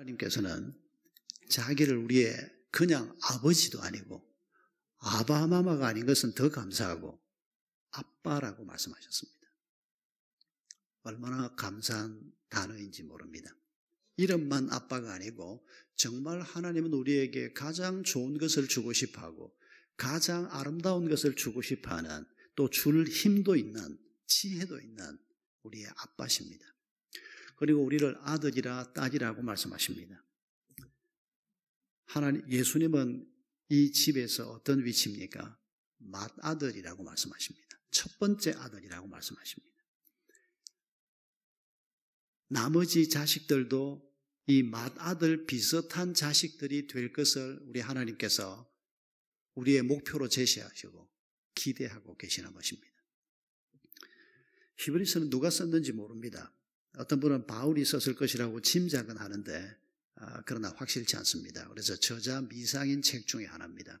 하나님께서는 자기를 우리의 그냥 아버지도 아니고 아바마마가 아닌 것은 더 감사하고 아빠라고 말씀하셨습니다. 얼마나 감사한 단어인지 모릅니다. 이름만 아빠가 아니고 정말 하나님은 우리에게 가장 좋은 것을 주고 싶어 하고 가장 아름다운 것을 주고 싶어 하는 또 줄 힘도 있는 지혜도 있는 우리의 아빠십니다. 그리고 우리를 아들이라 딸이라고 말씀하십니다. 하나님, 예수님은 이 집에서 어떤 위치입니까? 맏아들이라고 말씀하십니다. 첫 번째 아들이라고 말씀하십니다. 나머지 자식들도 이 맏아들 비슷한 자식들이 될 것을 우리 하나님께서 우리의 목표로 제시하시고 기대하고 계시는 것입니다. 히브리서는 누가 썼는지 모릅니다. 어떤 분은 바울이 썼을 것이라고 짐작은 하는데 아, 그러나 확실치 않습니다. 그래서 저자 미상인 책 중에 하나입니다.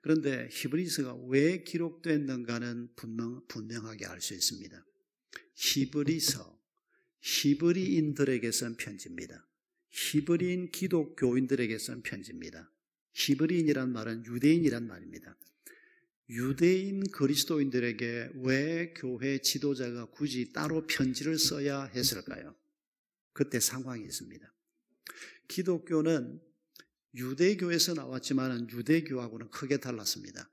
그런데 히브리서가 왜 기록됐는가는 분명, 분명하게 알 수 있습니다. 히브리서, 히브리인들에게 쓴 편지입니다. 히브리인 기독교인들에게 쓴 편지입니다. 히브리인이란 말은 유대인이란 말입니다. 유대인 그리스도인들에게 왜 교회 지도자가 굳이 따로 편지를 써야 했을까요? 그때 상황이 있습니다. 기독교는 유대교에서 나왔지만 유대교하고는 크게 달랐습니다.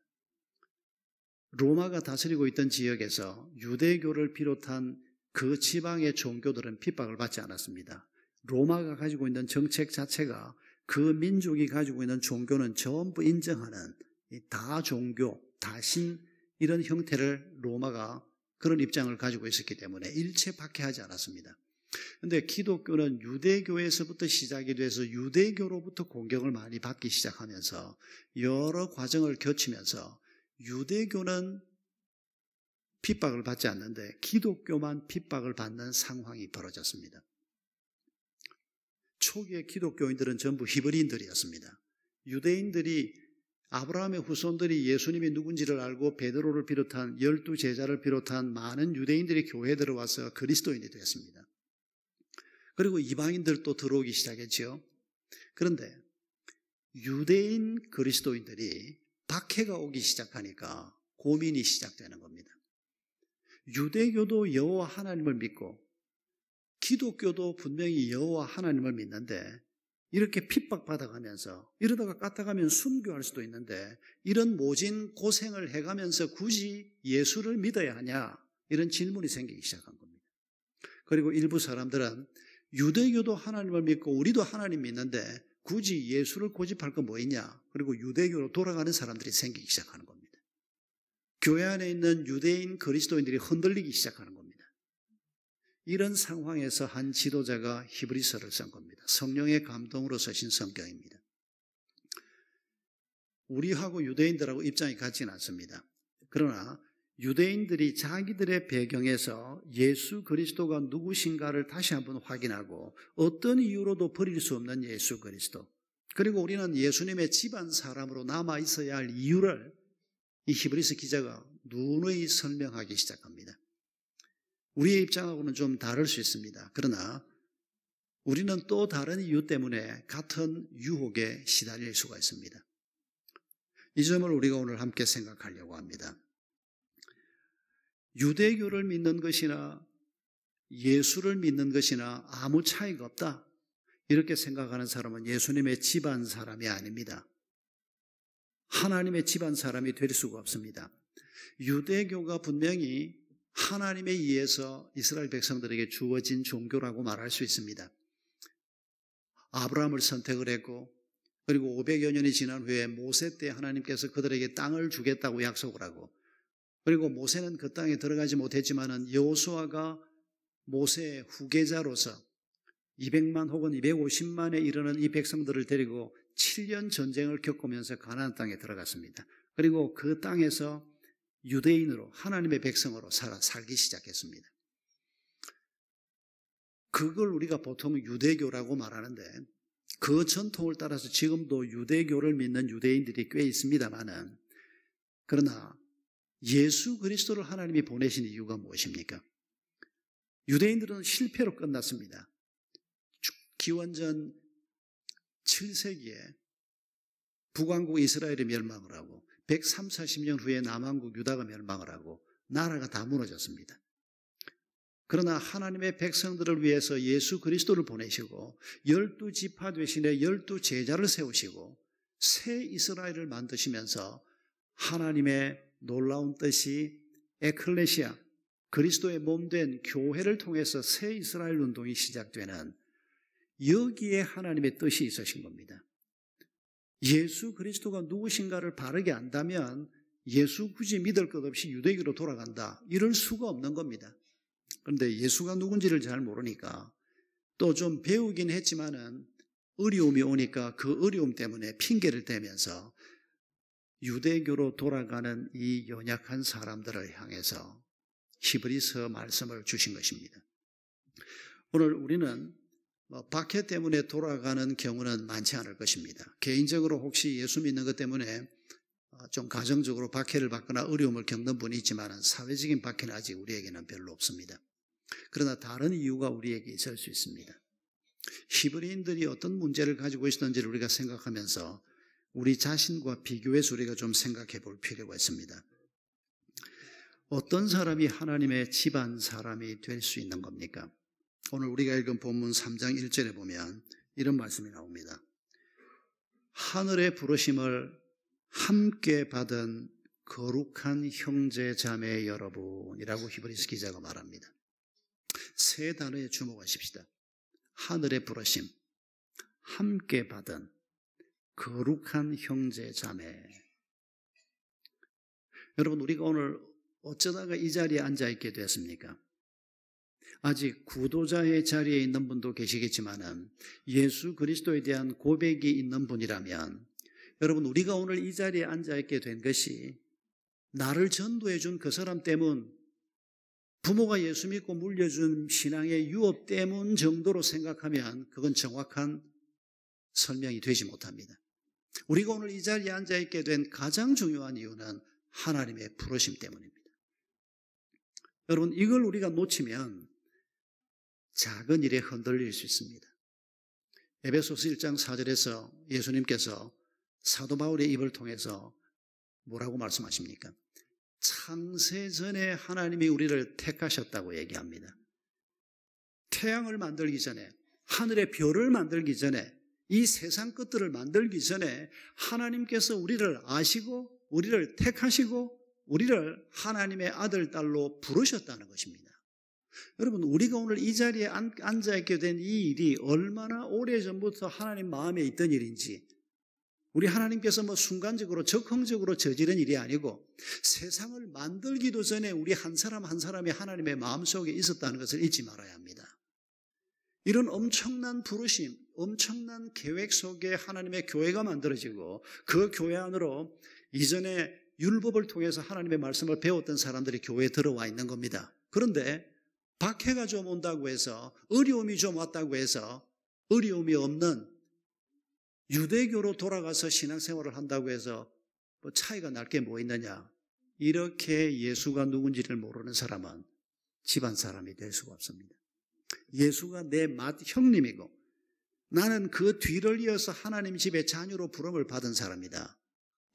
로마가 다스리고 있던 지역에서 유대교를 비롯한 그 지방의 종교들은 핍박을 받지 않았습니다. 로마가 가지고 있는 정책 자체가 그 민족이 가지고 있는 종교는 전부 인정하는 다 종교, 다신 이런 형태를 로마가 그런 입장을 가지고 있었기 때문에 일체 박해하지 않았습니다. 근데 기독교는 유대교에서부터 시작이 돼서 유대교로부터 공격을 많이 받기 시작하면서 여러 과정을 거치면서 유대교는 핍박을 받지 않는데 기독교만 핍박을 받는 상황이 벌어졌습니다. 초기의 기독교인들은 전부 히브리인들이었습니다. 유대인들이 아브라함의 후손들이 예수님이 누군지를 알고 베드로를 비롯한 열두 제자를 비롯한 많은 유대인들이 교회에 들어와서 그리스도인이 되었습니다. 그리고 이방인들도 들어오기 시작했죠 그런데 유대인 그리스도인들이 박해가 오기 시작하니까 고민이 시작되는 겁니다. 유대교도 여호와 하나님을 믿고 기독교도 분명히 여호와 하나님을 믿는데 이렇게 핍박받아가면서 이러다가 까딱하면 순교할 수도 있는데 이런 모진 고생을 해가면서 굳이 예수를 믿어야 하냐 이런 질문이 생기기 시작한 겁니다. 그리고 일부 사람들은 유대교도 하나님을 믿고 우리도 하나님 믿는데 굳이 예수를 고집할 건 뭐 있냐 그리고 유대교로 돌아가는 사람들이 생기기 시작하는 겁니다. 교회 안에 있는 유대인 그리스도인들이 흔들리기 시작하는 겁니다. 이런 상황에서 한 지도자가 히브리서를 쓴 겁니다. 성령의 감동으로 쓰신 성경입니다. 우리하고 유대인들하고 입장이 같지는 않습니다. 그러나 유대인들이 자기들의 배경에서 예수 그리스도가 누구신가를 다시 한번 확인하고 어떤 이유로도 버릴 수 없는 예수 그리스도 그리고 우리는 예수님의 집안 사람으로 남아 있어야 할 이유를 이 히브리서 기자가 누누이 설명하기 시작합니다. 우리의 입장하고는 좀 다를 수 있습니다. 그러나 우리는 또 다른 이유 때문에 같은 유혹에 시달릴 수가 있습니다. 이 점을 우리가 오늘 함께 생각하려고 합니다. 유대교를 믿는 것이나 예수를 믿는 것이나 아무 차이가 없다. 이렇게 생각하는 사람은 예수님의 집안 사람이 아닙니다. 하나님의 집안 사람이 될 수가 없습니다. 유대교가 분명히 하나님에 의해서 이스라엘 백성들에게 주어진 종교라고 말할 수 있습니다. 아브라함을 선택을 했고 그리고 500여 년이 지난 후에 모세 때 하나님께서 그들에게 땅을 주겠다고 약속을 하고 그리고 모세는 그 땅에 들어가지 못했지만은 여호수아가 모세의 후계자로서 200만 혹은 250만에 이르는 이 백성들을 데리고 7년 전쟁을 겪으면서 가나안 땅에 들어갔습니다. 그리고 그 땅에서 유대인으로 하나님의 백성으로 살아, 살기 시작했습니다. 그걸 우리가 보통 유대교라고 말하는데 그 전통을 따라서 지금도 유대교를 믿는 유대인들이 꽤 있습니다만은 그러나 예수 그리스도를 하나님이 보내신 이유가 무엇입니까? 유대인들은 실패로 끝났습니다. 기원전 7세기에 북왕국 이스라엘이 멸망을 하고 103, 40년 후에 남한국 유다가 멸망을 하고 나라가 다 무너졌습니다. 그러나 하나님의 백성들을 위해서 예수 그리스도를 보내시고 열두 지파 대신에 열두 제자를 세우시고 새 이스라엘을 만드시면서 하나님의 놀라운 뜻이 에클레시아 그리스도의 몸된 교회를 통해서 새 이스라엘 운동이 시작되는 여기에 하나님의 뜻이 있으신 겁니다. 예수 그리스도가 누구신가를 바르게 안다면 예수 굳이 믿을 것 없이 유대교로 돌아간다. 이럴 수가 없는 겁니다. 그런데 예수가 누군지를 잘 모르니까 또 좀 배우긴 했지만은 어려움이 오니까 그 어려움 때문에 핑계를 대면서 유대교로 돌아가는 이 연약한 사람들을 향해서 히브리서 말씀을 주신 것입니다. 오늘 우리는 어, 박해 때문에 돌아가는 경우는 많지 않을 것입니다. 개인적으로 혹시 예수 믿는 것 때문에 어, 좀 가정적으로 박해를 받거나 어려움을 겪는 분이 있지만 사회적인 박해는 아직 우리에게는 별로 없습니다. 그러나 다른 이유가 우리에게 있을 수 있습니다. 히브리인들이 어떤 문제를 가지고 있었는지를 우리가 생각하면서 우리 자신과 비교해서 우리가 좀 생각해 볼 필요가 있습니다. 어떤 사람이 하나님의 집안 사람이 될 수 있는 겁니까? 오늘 우리가 읽은 본문 3장 1절에 보면 이런 말씀이 나옵니다. 하늘의 부르심을 함께 받은 거룩한 형제 자매 여러분이라고 히브리스 기자가 말합니다. 세 단어에 주목하십시다. 하늘의 부르심, 함께 받은 거룩한 형제 자매. 여러분, 우리가 오늘 어쩌다가 이 자리에 앉아 있게 되었습니까? 아직 구도자의 자리에 있는 분도 계시겠지만 예수 그리스도에 대한 고백이 있는 분이라면 여러분 우리가 오늘 이 자리에 앉아 있게 된 것이 나를 전도해 준 그 사람 때문 부모가 예수 믿고 물려준 신앙의 유업 때문 정도로 생각하면 그건 정확한 설명이 되지 못합니다. 우리가 오늘 이 자리에 앉아 있게 된 가장 중요한 이유는 하나님의 부르심 때문입니다. 여러분, 이걸 우리가 놓치면 작은 일에 흔들릴 수 있습니다. 에베소스 1장 4절에서 예수님께서 사도 바울의 입을 통해서 뭐라고 말씀하십니까? 창세전에 하나님이 우리를 택하셨다고 얘기합니다. 태양을 만들기 전에, 하늘의 별을 만들기 전에, 이 세상 것들을 만들기 전에 하나님께서 우리를 아시고, 우리를 택하시고, 우리를 하나님의 아들, 딸로 부르셨다는 것입니다. 여러분, 우리가 오늘 이 자리에 앉아있게 된 이 일이 얼마나 오래 전부터 하나님 마음에 있던 일인지, 우리 하나님께서 뭐 순간적으로 적흥적으로 저지른 일이 아니고 세상을 만들기도 전에 우리 한 사람 한 사람이 하나님의 마음속에 있었다는 것을 잊지 말아야 합니다. 이런 엄청난 부르심, 엄청난 계획 속에 하나님의 교회가 만들어지고 그 교회 안으로 이전에 율법을 통해서 하나님의 말씀을 배웠던 사람들이 교회에 들어와 있는 겁니다. 그런데 박해가 좀 온다고 해서 어려움이 좀 왔다고 해서 어려움이 없는 유대교로 돌아가서 신앙생활을 한다고 해서 뭐 차이가 날 게 뭐 있느냐. 이렇게 예수가 누군지를 모르는 사람은 집안 사람이 될 수가 없습니다. 예수가 내맏 형님이고 나는 그 뒤를 이어서 하나님 집의 자녀로 부름을 받은 사람이다.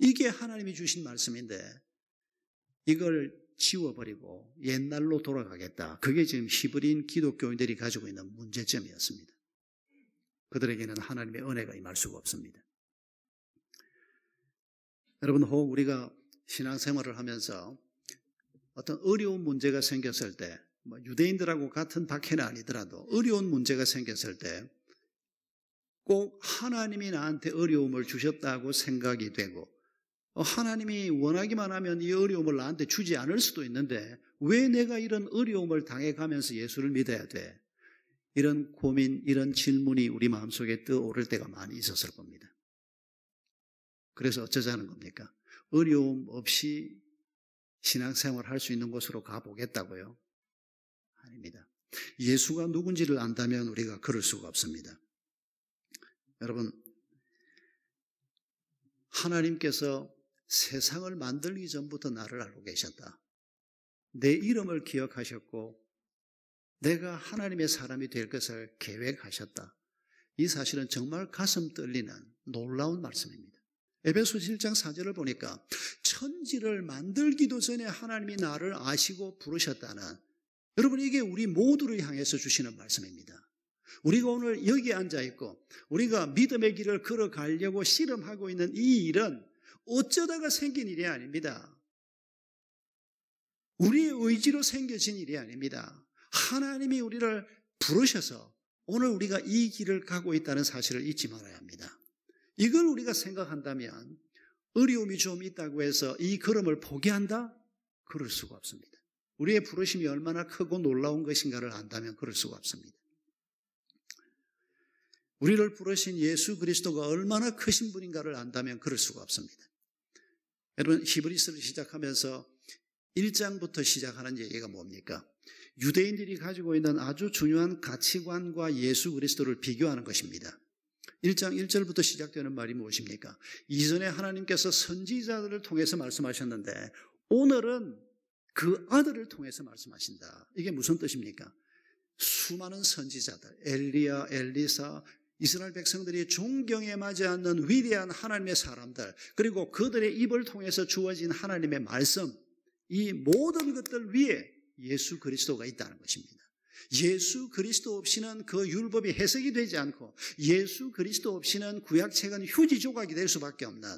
이게 하나님이 주신 말씀인데 이걸 지워버리고 옛날로 돌아가겠다. 그게 지금 히브리인 기독교인들이 가지고 있는 문제점이었습니다. 그들에게는 하나님의 은혜가 임할 수가 없습니다. 여러분, 혹 우리가 신앙생활을 하면서 어떤 어려운 문제가 생겼을 때, 뭐 유대인들하고 같은 박해는 아니더라도 어려운 문제가 생겼을 때, 꼭 하나님이 나한테 어려움을 주셨다고 생각이 되고, 어, 하나님이 원하기만 하면 이 어려움을 나한테 주지 않을 수도 있는데 왜 내가 이런 어려움을 당해가면서 예수를 믿어야 돼? 이런 고민, 이런 질문이 우리 마음속에 떠오를 때가 많이 있었을 겁니다. 그래서 어쩌자는 겁니까? 어려움 없이 신앙생활 할수 있는 곳으로 가보겠다고요? 아닙니다. 예수가 누군지를 안다면 우리가 그럴 수가 없습니다. 여러분, 하나님께서 세상을 만들기 전부터 나를 알고 계셨다. 내 이름을 기억하셨고 내가 하나님의 사람이 될 것을 계획하셨다. 이 사실은 정말 가슴 떨리는 놀라운 말씀입니다. 에베소 7장 4절을 보니까 천지를 만들기도 전에 하나님이 나를 아시고 부르셨다는 여러분 이게 우리 모두를 향해서 주시는 말씀입니다. 우리가 오늘 여기 앉아 있고 우리가 믿음의 길을 걸어가려고 씨름하고 있는 이 일은 어쩌다가 생긴 일이 아닙니다. 우리의 의지로 생겨진 일이 아닙니다. 하나님이 우리를 부르셔서 오늘 우리가 이 길을 가고 있다는 사실을 잊지 말아야 합니다. 이걸 우리가 생각한다면 어려움이 좀 있다고 해서 이 걸음을 포기한다? 그럴 수가 없습니다. 우리의 부르심이 얼마나 크고 놀라운 것인가를 안다면 그럴 수가 없습니다. 우리를 부르신 예수 그리스도가 얼마나 크신 분인가를 안다면 그럴 수가 없습니다. 여러분 히브리스를 시작하면서 1장부터 시작하는 얘기가 뭡니까? 유대인들이 가지고 있는 아주 중요한 가치관과 예수 그리스도를 비교하는 것입니다. 1장 1절부터 시작되는 말이 무엇입니까? 이전에 하나님께서 선지자들을 통해서 말씀하셨는데 오늘은 그 아들을 통해서 말씀하신다. 이게 무슨 뜻입니까? 수많은 선지자들, 엘리야, 엘리사, 이스라엘 백성들이 존경에 맞지 않는 위대한 하나님의 사람들, 그리고 그들의 입을 통해서 주어진 하나님의 말씀, 이 모든 것들 위에 예수 그리스도가 있다는 것입니다. 예수 그리스도 없이는 그 율법이 해석이 되지 않고 예수 그리스도 없이는 구약책은 휴지 조각이 될 수밖에 없는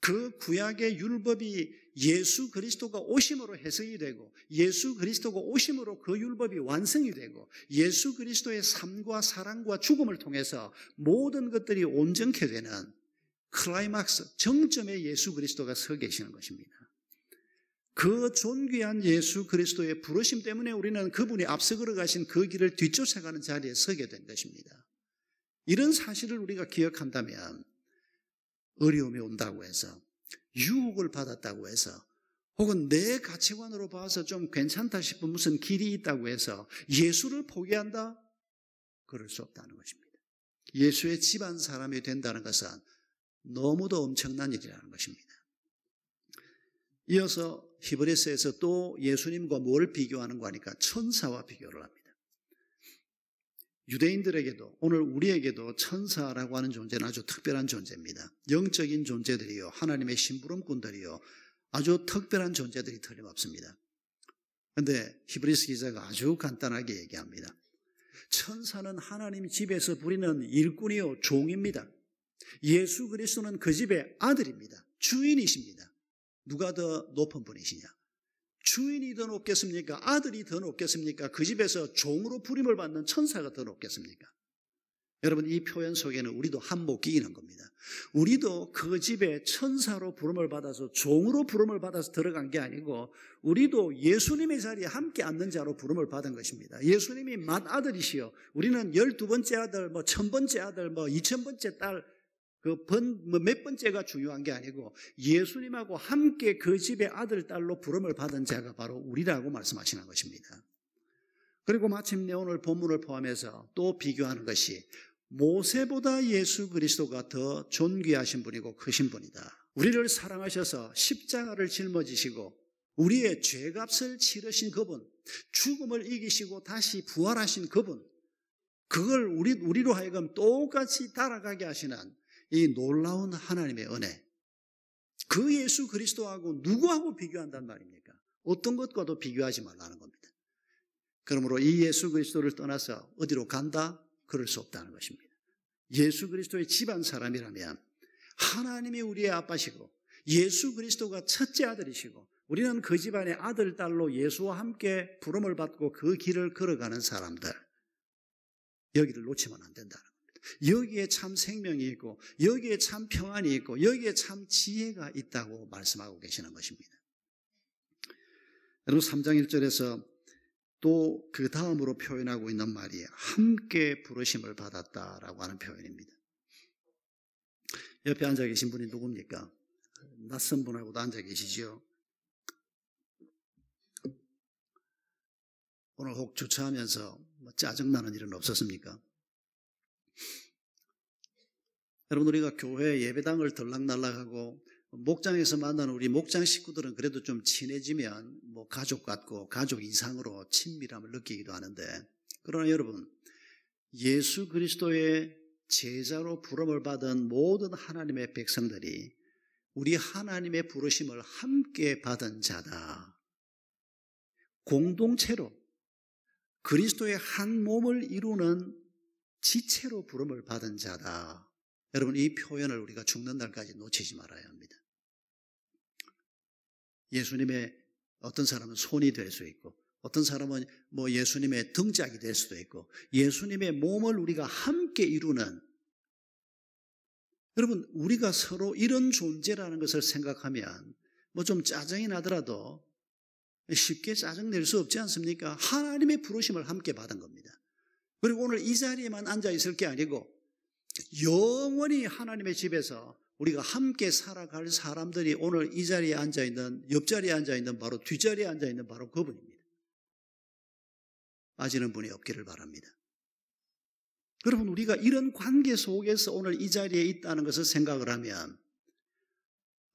그 구약의 율법이 예수 그리스도가 오심으로 해석이 되고 예수 그리스도가 오심으로 그 율법이 완성이 되고 예수 그리스도의 삶과 사랑과 죽음을 통해서 모든 것들이 온전케 되는 클라이막스 정점에 예수 그리스도가 서 계시는 것입니다. 그 존귀한 예수 그리스도의 부르심 때문에 우리는 그분이 앞서 걸어가신 그 길을 뒤쫓아가는 자리에 서게 된 것입니다. 이런 사실을 우리가 기억한다면 어려움이 온다고 해서 유혹을 받았다고 해서 혹은 내 가치관으로 봐서 좀 괜찮다 싶은 무슨 길이 있다고 해서 예수를 포기한다? 그럴 수 없다는 것입니다. 예수의 집안 사람이 된다는 것은 너무도 엄청난 일이라는 것입니다. 이어서 히브리스에서 또 예수님과 뭘 비교하는 거 하니까 천사와 비교를 합니다. 유대인들에게도 오늘 우리에게도 천사라고 하는 존재는 아주 특별한 존재입니다. 영적인 존재들이요. 하나님의 심부름꾼들이요. 아주 특별한 존재들이 틀림없습니다. 근데 히브리스 기자가 아주 간단하게 얘기합니다. 천사는 하나님 집에서 부리는 일꾼이요 종입니다. 예수 그리스도는 그 집의 아들입니다. 주인이십니다. 누가 더 높은 분이시냐? 주인이 더 높겠습니까? 아들이 더 높겠습니까? 그 집에서 종으로 부림을 받는 천사가 더 높겠습니까? 여러분 이 표현 속에는 우리도 한몫 끼이는 겁니다. 우리도 그 집에 천사로 부름을 받아서 종으로 부름을 받아서 들어간 게 아니고 우리도 예수님의 자리에 함께 앉는 자로 부름을 받은 것입니다. 예수님이 맏 아들이시요. 우리는 열두 번째 아들, 뭐 천 번째 아들, 뭐 이천 번째 딸그 번, 뭐 몇 번째가 중요한 게 아니고 예수님하고 함께 그 집의 아들, 딸로 부름을 받은 자가 바로 우리라고 말씀하시는 것입니다. 그리고 마침내 오늘 본문을 포함해서 또 비교하는 것이 모세보다 예수 그리스도가 더 존귀하신 분이고 크신 분이다. 우리를 사랑하셔서 십자가를 짊어지시고 우리의 죄값을 치르신 그분, 죽음을 이기시고 다시 부활하신 그분, 그걸 우리, 우리로 하여금 똑같이 따라가게 하시는 이 놀라운 하나님의 은혜. 그 예수 그리스도하고 누구하고 비교한단 말입니까? 어떤 것과도 비교하지 말라는 겁니다. 그러므로 이 예수 그리스도를 떠나서 어디로 간다? 그럴 수 없다는 것입니다. 예수 그리스도의 집안 사람이라면 하나님이 우리의 아빠시고 예수 그리스도가 첫째 아들이시고 우리는 그 집안의 아들, 딸로 예수와 함께 부름을 받고 그 길을 걸어가는 사람들. 여기를 놓치면 안 된다는 여기에 참 생명이 있고 여기에 참 평안이 있고 여기에 참 지혜가 있다고 말씀하고 계시는 것입니다. 여러분 3장 1절에서 또 그 다음으로 표현하고 있는 말이 함께 부르심을 받았다라고 하는 표현입니다. 옆에 앉아 계신 분이 누굽니까? 낯선 분하고도 앉아 계시지요. 오늘 혹 주차하면서 뭐 짜증나는 일은 없었습니까? 여러분 우리가 교회 예배당을 덜락날락하고 목장에서 만나는 우리 목장 식구들은 그래도 좀 친해지면 뭐 가족 같고 가족 이상으로 친밀함을 느끼기도 하는데 그러나 여러분 예수 그리스도의 제자로 부름을 받은 모든 하나님의 백성들이 우리 하나님의 부르심을 함께 받은 자다. 공동체로 그리스도의 한 몸을 이루는 지체로 부름을 받은 자다. 여러분 이 표현을 우리가 죽는 날까지 놓치지 말아야 합니다. 예수님의 어떤 사람은 손이 될 수 있고 어떤 사람은 뭐 예수님의 등짝이 될 수도 있고 예수님의 몸을 우리가 함께 이루는 여러분 우리가 서로 이런 존재라는 것을 생각하면 뭐 좀 짜증이 나더라도 쉽게 짜증 낼 수 없지 않습니까? 하나님의 부르심을 함께 받은 겁니다. 그리고 오늘 이 자리에만 앉아 있을 게 아니고 영원히 하나님의 집에서 우리가 함께 살아갈 사람들이 오늘 이 자리에 앉아 있는 옆자리에 앉아 있는 바로 뒷자리에 앉아 있는 바로 그분입니다. 아시는 분이 없기를 바랍니다. 여러분 우리가 이런 관계 속에서 오늘 이 자리에 있다는 것을 생각을 하면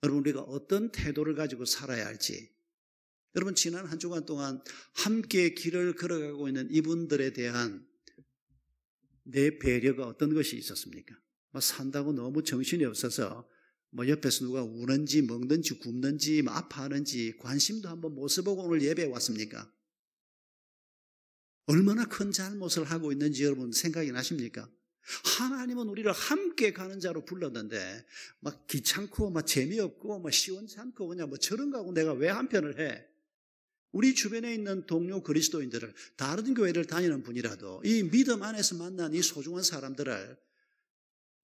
여러분 우리가 어떤 태도를 가지고 살아야 할지 여러분 지난 한 주간 동안 함께 길을 걸어가고 있는 이분들에 대한 내 배려가 어떤 것이 있었습니까? 뭐 산다고 너무 정신이 없어서 뭐 옆에서 누가 우는지 먹는지 굶는지 뭐 아파하는지 관심도 한번 못 써보고 오늘 예배 왔습니까? 얼마나 큰 잘못을 하고 있는지 여러분 생각이 나십니까? 하나님은 우리를 함께 가는 자로 불렀는데 막 귀찮고 막 재미없고 막 시원치 고 그냥 뭐 저런 거하고 내가 왜 한편을 해? 우리 주변에 있는 동료 그리스도인들을 다른 교회를 다니는 분이라도 이 믿음 안에서 만난 이 소중한 사람들을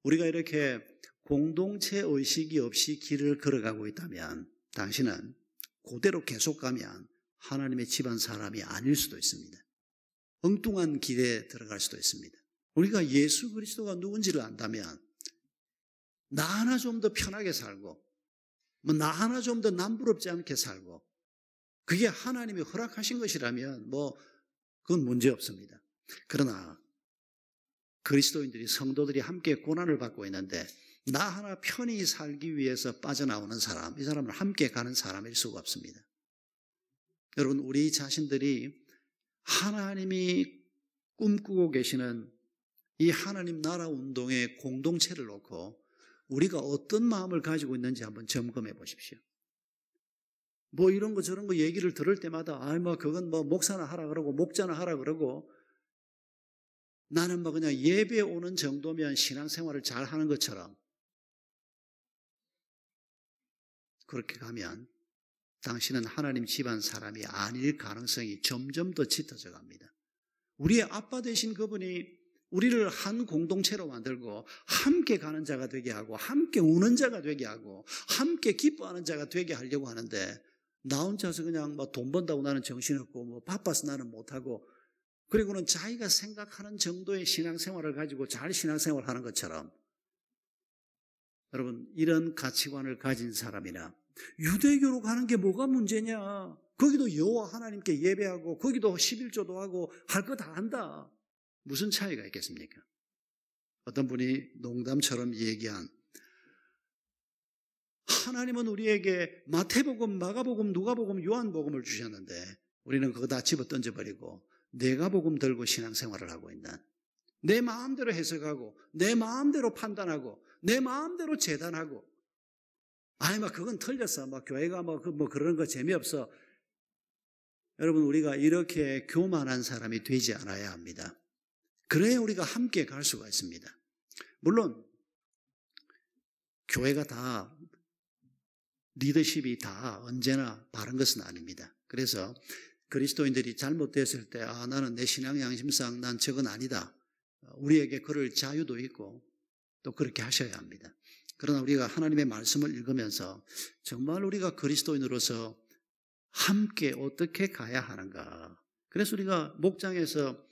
우리가 이렇게 공동체 의식이 없이 길을 걸어가고 있다면 당신은 그대로 계속 가면 하나님의 집안 사람이 아닐 수도 있습니다. 엉뚱한 길에 들어갈 수도 있습니다. 우리가 예수 그리스도가 누군지를 안다면 나 하나 좀 더 편하게 살고 뭐나 하나 좀 더 남부럽지 않게 살고 그게 하나님이 허락하신 것이라면 뭐 그건 문제 없습니다. 그러나 그리스도인들이 성도들이 함께 고난을 받고 있는데 나 하나 편히 살기 위해서 빠져나오는 사람, 이 사람을 함께 가는 사람일 수가 없습니다. 여러분, 우리 자신들이 하나님이 꿈꾸고 계시는 이 하나님 나라 운동의 공동체를 놓고 우리가 어떤 마음을 가지고 있는지 한번 점검해 보십시오. 뭐 이런 거 저런 거 얘기를 들을 때마다 아이 뭐 그건 뭐 목사나 하라 그러고 목자나 하라 그러고 나는 뭐 그냥 예배 오는 정도면 신앙생활을 잘 하는 것처럼 그렇게 가면 당신은 하나님 집안 사람이 아닐 가능성이 점점 더 짙어져 갑니다. 우리의 아빠 되신 그분이 우리를 한 공동체로 만들고 함께 가는 자가 되게 하고 함께 우는 자가 되게 하고 함께 기뻐하는 자가 되게 하려고 하는데 나 혼자서 그냥 막돈 뭐 번다고 나는 정신없고 뭐 바빠서 나는 못하고 그리고는 자기가 생각하는 정도의 신앙생활을 가지고 잘 신앙생활 하는 것처럼 여러분 이런 가치관을 가진 사람이나 유대교로 가는 게 뭐가 문제냐 거기도 여호와 하나님께 예배하고 거기도 11조도 하고 할 거 다 한다 무슨 차이가 있겠습니까? 어떤 분이 농담처럼 얘기한 하나님은 우리에게 마태복음, 마가복음, 누가복음, 요한복음을 주셨는데 우리는 그거 다 집어 던져버리고 내가 복음 들고 신앙생활을 하고 있는 내 마음대로 해석하고 내 마음대로 판단하고 내 마음대로 재단하고 아니 막 그건 틀렸어 막 교회가 막뭐그런거 뭐 재미없어 여러분 우리가 이렇게 교만한 사람이 되지 않아야 합니다. 그래야 우리가 함께 갈 수가 있습니다. 물론 교회가 다 리더십이 다 언제나 바른 것은 아닙니다. 그래서 그리스도인들이 잘못됐을 때, 아, 나는 내 신앙 양심상 난 적은 아니다. 우리에게 그럴 자유도 있고, 또 그렇게 하셔야 합니다. 그러나 우리가 하나님의 말씀을 읽으면서 정말 우리가 그리스도인으로서 함께 어떻게 가야 하는가. 그래서 우리가 목장에서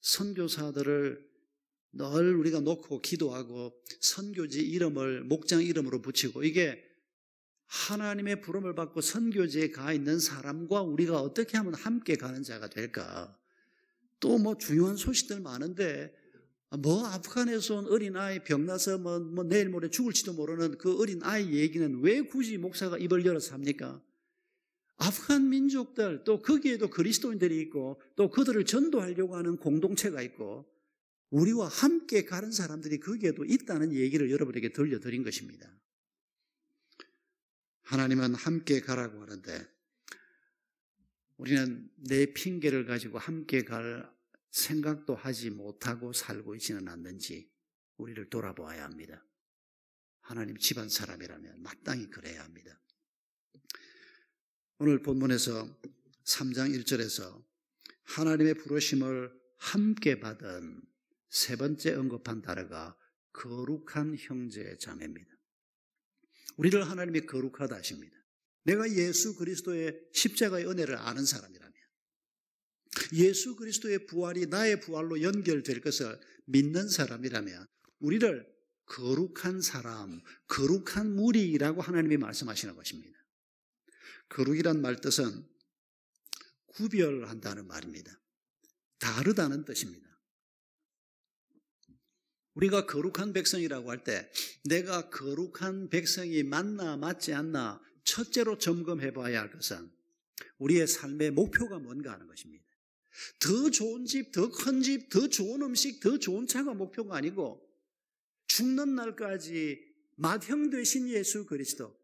선교사들을 늘 우리가 놓고 기도하고 선교지 이름을 목장 이름으로 붙이고 이게 하나님의 부름을 받고 선교지에 가 있는 사람과 우리가 어떻게 하면 함께 가는 자가 될까? 또 뭐 중요한 소식들 많은데 뭐 아프간에서 온 어린아이 병나서 뭐, 뭐 내일 모레 죽을지도 모르는 그 어린아이 얘기는 왜 굳이 목사가 입을 열어서 합니까? 아프간 민족들 또 거기에도 그리스도인들이 있고 또 그들을 전도하려고 하는 공동체가 있고 우리와 함께 가는 사람들이 거기에도 있다는 얘기를 여러분에게 들려드린 것입니다. 하나님은 함께 가라고 하는데 우리는 내 핑계를 가지고 함께 갈 생각도 하지 못하고 살고 있지는 않는지 우리를 돌아보아야 합니다. 하나님 집안 사람이라면 마땅히 그래야 합니다. 오늘 본문에서 3장 1절에서 하나님의 부르심을 함께 받은 세 번째 언급한 다어가 거룩한 형제 자매입니다. 우리를 하나님이 거룩하다 하십니다. 내가 예수 그리스도의 십자가의 은혜를 아는 사람이라면 예수 그리스도의 부활이 나의 부활로 연결될 것을 믿는 사람이라면 우리를 거룩한 사람, 거룩한 무리라고 하나님이 말씀하시는 것입니다. 거룩이란 말 뜻은 구별한다는 말입니다. 다르다는 뜻입니다. 우리가 거룩한 백성이라고 할 때 내가 거룩한 백성이 맞나 맞지 않나 첫째로 점검해 봐야 할 것은 우리의 삶의 목표가 뭔가 하는 것입니다. 더 좋은 집, 더 큰 집, 더 좋은 음식, 더 좋은 차가 목표가 아니고 죽는 날까지 맏형 되신 예수 그리스도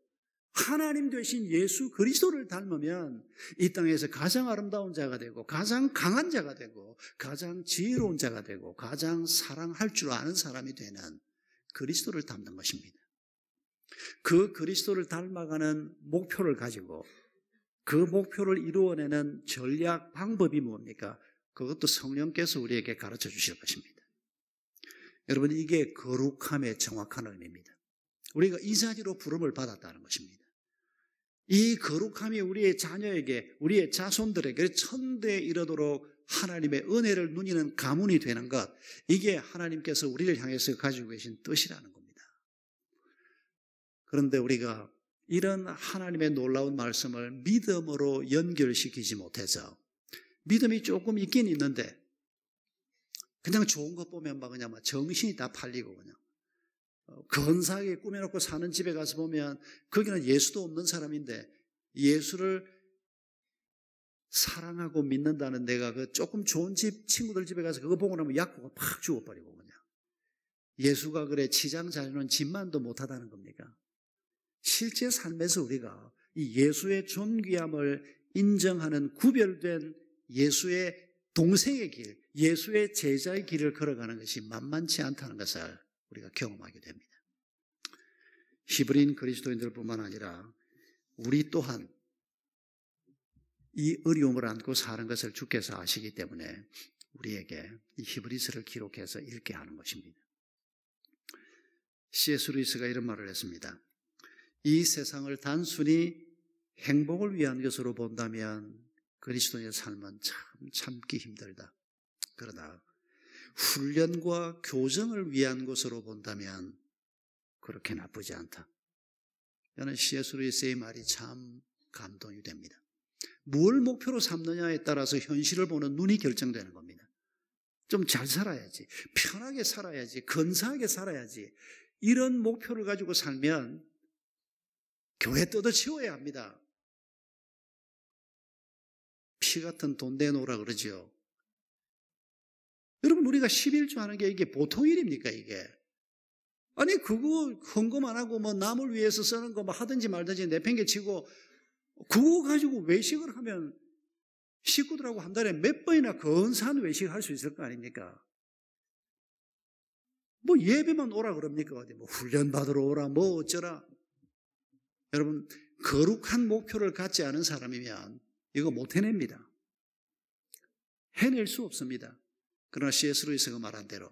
하나님 되신 예수 그리스도를 닮으면 이 땅에서 가장 아름다운 자가 되고 가장 강한 자가 되고 가장 지혜로운 자가 되고 가장 사랑할 줄 아는 사람이 되는 그리스도를 닮는 것입니다. 그 그리스도를 닮아가는 목표를 가지고 그 목표를 이루어내는 전략 방법이 뭡니까? 그것도 성령께서 우리에게 가르쳐 주실 것입니다. 여러분 이게 거룩함의 정확한 의미입니다. 우리가 이 자리로 부름을 받았다는 것입니다. 이 거룩함이 우리의 자녀에게, 우리의 자손들에게 천대에 이르도록 하나님의 은혜를 누리는 가문이 되는 것, 이게 하나님께서 우리를 향해서 가지고 계신 뜻이라는 겁니다. 그런데 우리가 이런 하나님의 놀라운 말씀을 믿음으로 연결시키지 못해서 믿음이 조금 있긴 있는데 그냥 좋은 것 보면 막 그냥 막 정신이 다 팔리고 그냥 건사하게 어, 그 꾸며놓고 사는 집에 가서 보면 거기는 예수도 없는 사람인데 예수를 사랑하고 믿는다는 내가 그 조금 좋은 집 친구들 집에 가서 그거 보고 나면 약국가 팍 죽어버리고 그냥 예수가 그래 지장 자녀는 집만도 못하다는 겁니까? 실제 삶에서 우리가 이 예수의 존귀함을 인정하는 구별된 예수의 동생의 길, 예수의 제자의 길을 걸어가는 것이 만만치 않다는 것을 우리가 경험하게 됩니다. 히브리인 그리스도인들뿐만 아니라 우리 또한 이 어려움을 안고 사는 것을 주께서 아시기 때문에 우리에게 이 히브리스를 기록해서 읽게 하는 것입니다. C.S. 루이스가 이런 말을 했습니다. 이 세상을 단순히 행복을 위한 것으로 본다면 그리스도인의 삶은 참 참기 힘들다. 그러나 훈련과 교정을 위한 것으로 본다면 그렇게 나쁘지 않다. 저는 C.S. 루이스의 말이 참 감동이 됩니다. 뭘 목표로 삼느냐에 따라서 현실을 보는 눈이 결정되는 겁니다. 좀 잘 살아야지, 편하게 살아야지, 건사하게 살아야지. 이런 목표를 가지고 살면 교회 떠도치워야 합니다. 피 같은 돈 내놓으라 그러지요. 여러분 우리가 11조 하는 게 이게 보통 일입니까 이게? 아니 그거 헌금 안 하고 뭐 남을 위해서 쓰는 거 뭐 하든지 말든지 내팽개치고 그거 가지고 외식을 하면 식구들하고 한 달에 몇 번이나 건사한 외식할 을수 있을 거 아닙니까? 뭐 예배만 오라 그럽니까? 어디 뭐 훈련 받으러 오라 뭐 어쩌라. 여러분 거룩한 목표를 갖지 않은 사람이면 이거 못 해냅니다. 해낼 수 없습니다. 그러나 CS 루이스가 말한 대로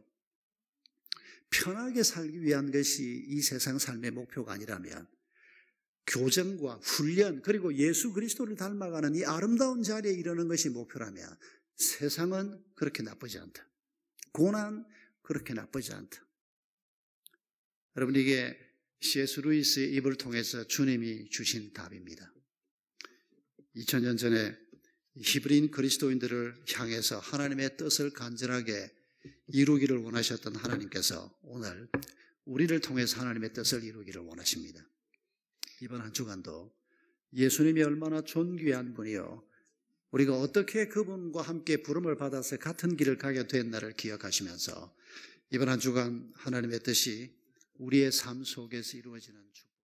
편하게 살기 위한 것이 이 세상 삶의 목표가 아니라면 교정과 훈련 그리고 예수 그리스도를 닮아가는 이 아름다운 자리에 이르는 것이 목표라면 세상은 그렇게 나쁘지 않다. 고난 그렇게 나쁘지 않다. 여러분 이게 CS 루이스의 입을 통해서 주님이 주신 답입니다. 2000년 전에 히브리인 그리스도인들을 향해서 하나님의 뜻을 간절하게 이루기를 원하셨던 하나님께서 오늘 우리를 통해서 하나님의 뜻을 이루기를 원하십니다. 이번 한 주간도 예수님이 얼마나 존귀한 분이요. 우리가 어떻게 그분과 함께 부름을 받아서 같은 길을 가게 된날을 기억하시면서 이번 한 주간 하나님의 뜻이 우리의 삶 속에서 이루어지는 주...